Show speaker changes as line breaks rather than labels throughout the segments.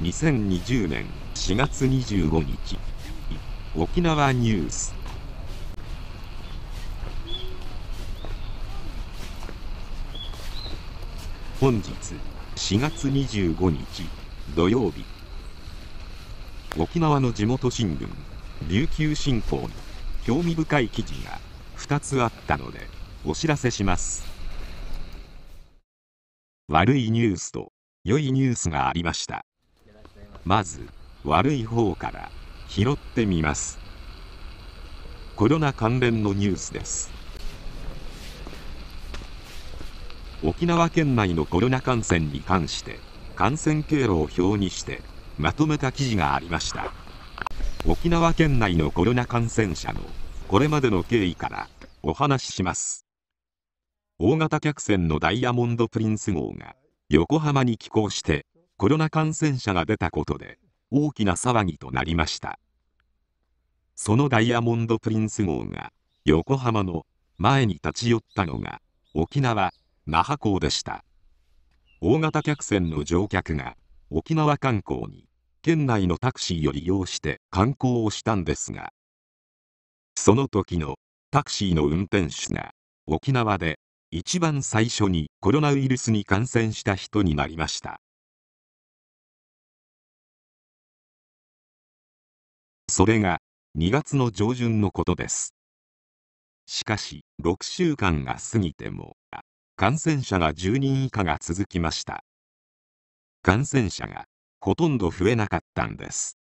2020年4月25日沖縄ニュース本日4月25日土曜日沖縄の地元新聞琉球新報に興味深い記事が2つあったのでお知らせします悪いニュースと良いニュースがありましたまず悪い方から拾ってみますコロナ関連のニュースです沖縄県内のコロナ感染に関して感染経路を表にしてまとめた記事がありました沖縄県内のコロナ感染者のこれまでの経緯からお話しします大型客船のダイヤモンド・プリンス号が横浜に寄港してコロナ感染者が出たことで大きな騒ぎとなりましたそのダイヤモンド・プリンス号が横浜の前に立ち寄ったのが沖縄那覇港でした大型客船の乗客が沖縄観光に県内のタクシーを利用して観光をしたんですがその時のタクシーの運転手が沖縄で一番最初にコロナウイルスに感染した人になりましたそれが2月の上旬のことですしかし6週間が過ぎても感染者が10人以下が続きました
感染者がほとんど増えなかったんです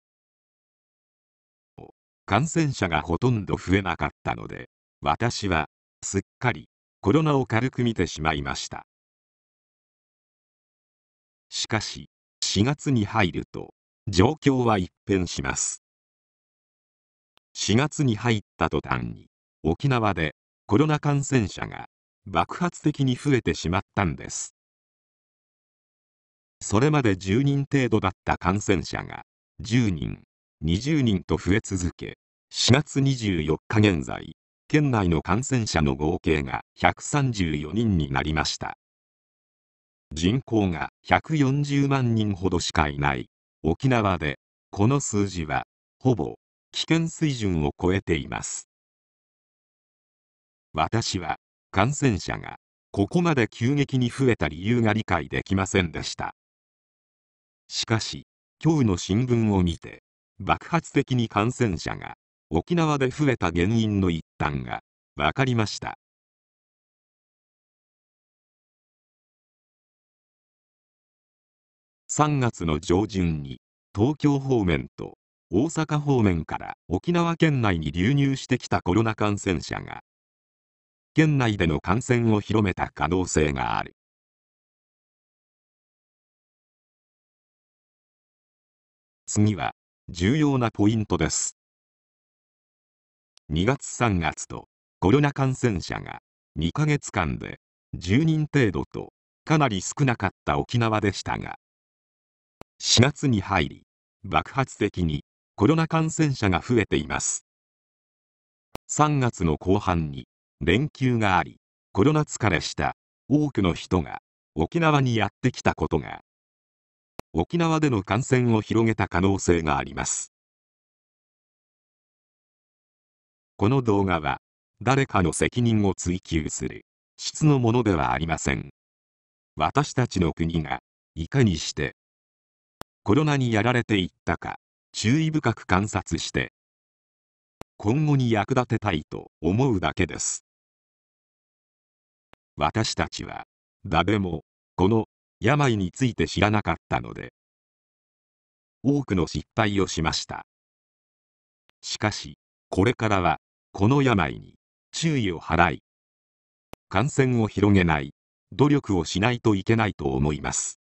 感染者がほとんど増えなかったので私はすっかりコロナを軽く見てしまいましたし
かし4月に入ると状況は一変します4月に入った途端に沖縄でコロナ感染者が爆発的に増えてしまったんですそれまで10人程度だった感染者が10人20人と増え続け4月24日現在県内の感染者の合計が134人になりました人口が140万人ほどしかいない沖縄でこの数字はほぼ危険水準を超えています私は感染者がここまで急激に増えた理由が理解できませんでしたしかし今日の新聞を見て爆発的に感染者が沖縄で増えた原因の一端が分かりました3月の上旬に東京方面と大阪方面から沖縄県内に流入してきたコロナ感染者が、県内
での感染を広めた可能性がある。次は、重要なポイントです。
2月3月とコロナ感染者が2ヶ月間で10人程度とかなり少なかった沖縄でしたが4月に入り爆発的にコロナ感染者が増えています。3月の後半に連休があり、コロナ疲れした多くの人が沖縄にやってきたことが、
沖縄での感染を広げた可能性があります。この動画は、誰かの責任を追及す
る質のものではありません。私たちの国が、いかにして、コロナにやられていったか、注意深く観察して
今後に役立てたいと思うだけです私たちは誰もこの病について知らなかったので多くの失敗をしました
しかしこれからはこの病に注意を払い感染を広げない努力をしないといけないと思います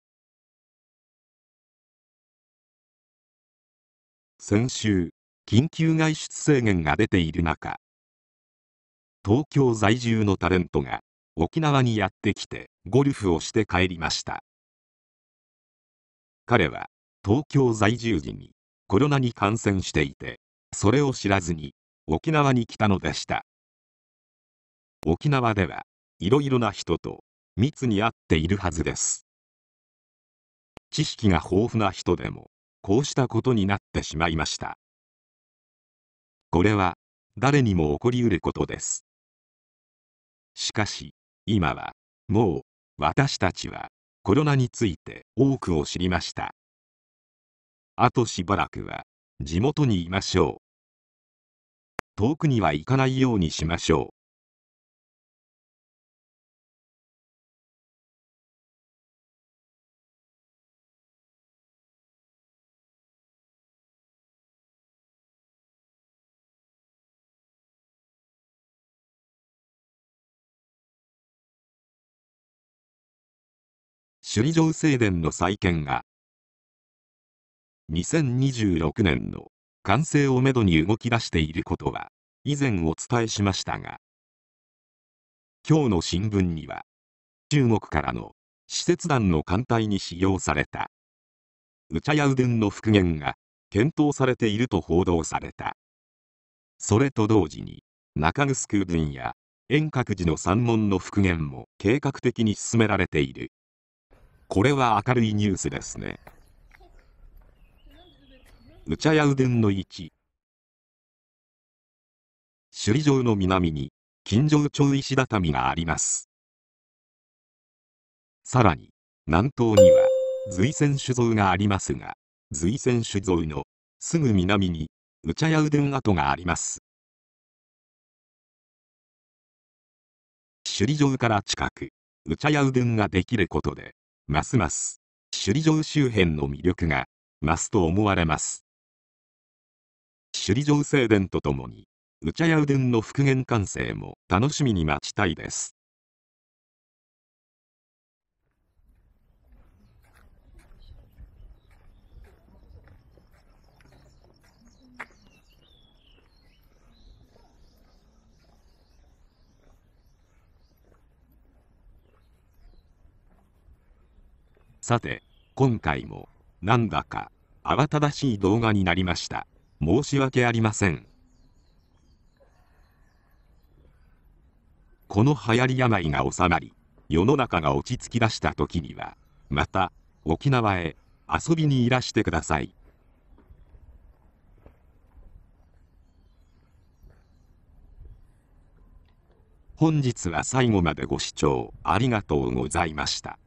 先週、緊急
外出制限が出ている中、東京在住のタレントが沖縄にやってきてゴルフをして帰りました。彼は東京在住時にコロナに感染していて、それを知らずに沖縄に来たのでした。沖縄では
いろいろな人と密に会っているはずです。知識が豊富な人でもこうしたことになってしまいました。これは、誰にも起こりうることです。しかし、今は、もう、私たちは、コロナについて多くを知りました。あとしばらくは、地元にいましょう。遠くには行かないようにしましょう。首里城正殿の再建が2026年の完成をめどに
動き出していることは以前お伝えしましたが今日の新聞には中国からの使節団の艦隊に使用されたウチャヤウドゥンの復元が検討されていると報道されたそれと同時に中城分や円覚寺の山門の復元も計画的に進められているこれは明るいニュースですね。う茶ゃやうでんの1。首里城の南に、金城町石畳があ
ります。さらに、南東には、随泉酒造がありますが、随泉酒造の、すぐ南に、う茶ゃやうでん跡があります。
首里城から近く、う茶ゃやうでんができることで、ますます首里城周辺の魅力が増すと思われます首里城正殿とともに、宇茶屋やうどんの復元完成も楽しみに待ちたいです。さて、今回も、なんだか、慌ただしい動画になりました。申し訳ありません。この流行り病が収まり、世の中が落ち着き出した時には、また、沖縄へ遊びにいらしてください。本日は最後までご視聴ありがとうございました。